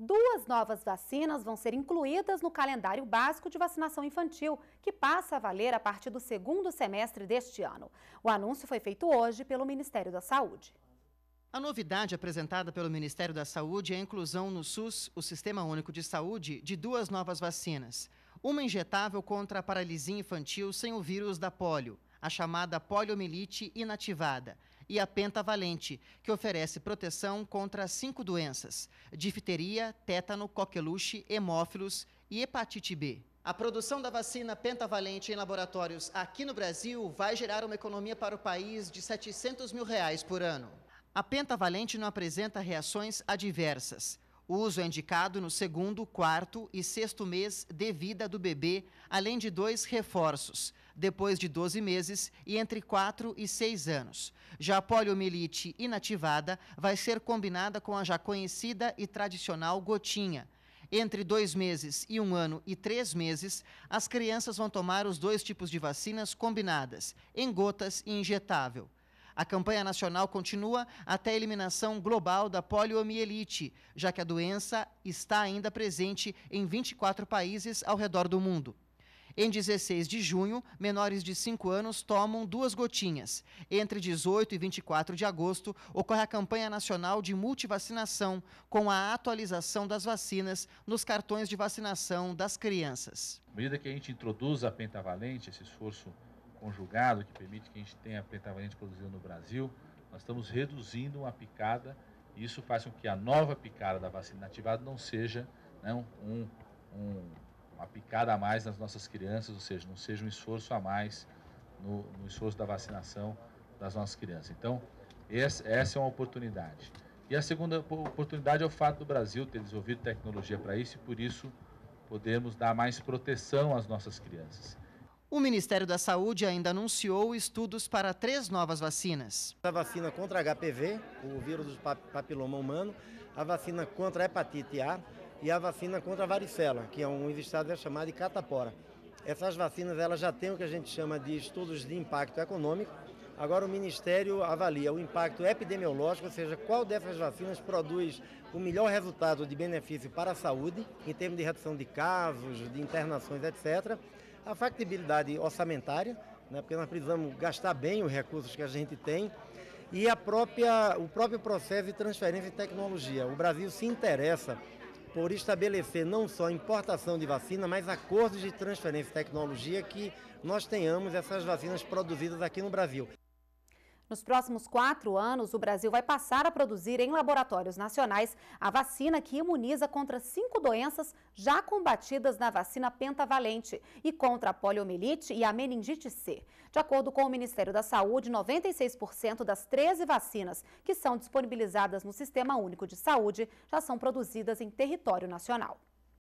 Duas novas vacinas vão ser incluídas no calendário básico de vacinação infantil, que passa a valer a partir do segundo semestre deste ano. O anúncio foi feito hoje pelo Ministério da Saúde. A novidade apresentada pelo Ministério da Saúde é a inclusão no SUS, o Sistema Único de Saúde, de duas novas vacinas. Uma injetável contra a paralisia infantil sem o vírus da polio a chamada poliomielite inativada, e a pentavalente, que oferece proteção contra cinco doenças: difteria, tétano, coqueluche, hemófilos e hepatite B. A produção da vacina pentavalente em laboratórios aqui no Brasil vai gerar uma economia para o país de 700 mil reais por ano. A pentavalente não apresenta reações adversas. O uso é indicado no segundo, quarto e sexto mês de vida do bebê, além de dois reforços, depois de 12 meses e entre 4 e 6 anos. Já a poliomielite inativada vai ser combinada com a já conhecida e tradicional gotinha. Entre dois meses e um ano e três meses, as crianças vão tomar os dois tipos de vacinas combinadas, em gotas e injetável. A campanha nacional continua até a eliminação global da poliomielite, já que a doença está ainda presente em 24 países ao redor do mundo. Em 16 de junho, menores de 5 anos tomam duas gotinhas. Entre 18 e 24 de agosto, ocorre a campanha nacional de multivacinação, com a atualização das vacinas nos cartões de vacinação das crianças. À medida que a gente introduz a pentavalente, esse esforço conjugado, que permite que a gente tenha pentavalente produzido no Brasil, nós estamos reduzindo uma picada e isso faz com que a nova picada da vacina inativada não seja né, um, um, uma picada a mais nas nossas crianças, ou seja, não seja um esforço a mais no, no esforço da vacinação das nossas crianças. Então, essa, essa é uma oportunidade. E a segunda oportunidade é o fato do Brasil ter desenvolvido tecnologia para isso e por isso podermos dar mais proteção às nossas crianças. O Ministério da Saúde ainda anunciou estudos para três novas vacinas. A vacina contra HPV, o vírus do papiloma humano, a vacina contra a hepatite A e a vacina contra a varicela, que é um estado é chamado de catapora. Essas vacinas elas já têm o que a gente chama de estudos de impacto econômico. Agora o Ministério avalia o impacto epidemiológico, ou seja, qual dessas vacinas produz o melhor resultado de benefício para a saúde, em termos de redução de casos, de internações, etc a factibilidade orçamentária, né, porque nós precisamos gastar bem os recursos que a gente tem, e a própria, o próprio processo de transferência de tecnologia. O Brasil se interessa por estabelecer não só importação de vacina, mas acordos de transferência de tecnologia que nós tenhamos essas vacinas produzidas aqui no Brasil. Nos próximos quatro anos, o Brasil vai passar a produzir em laboratórios nacionais a vacina que imuniza contra cinco doenças já combatidas na vacina pentavalente e contra a poliomielite e a meningite C. De acordo com o Ministério da Saúde, 96% das 13 vacinas que são disponibilizadas no Sistema Único de Saúde já são produzidas em território nacional.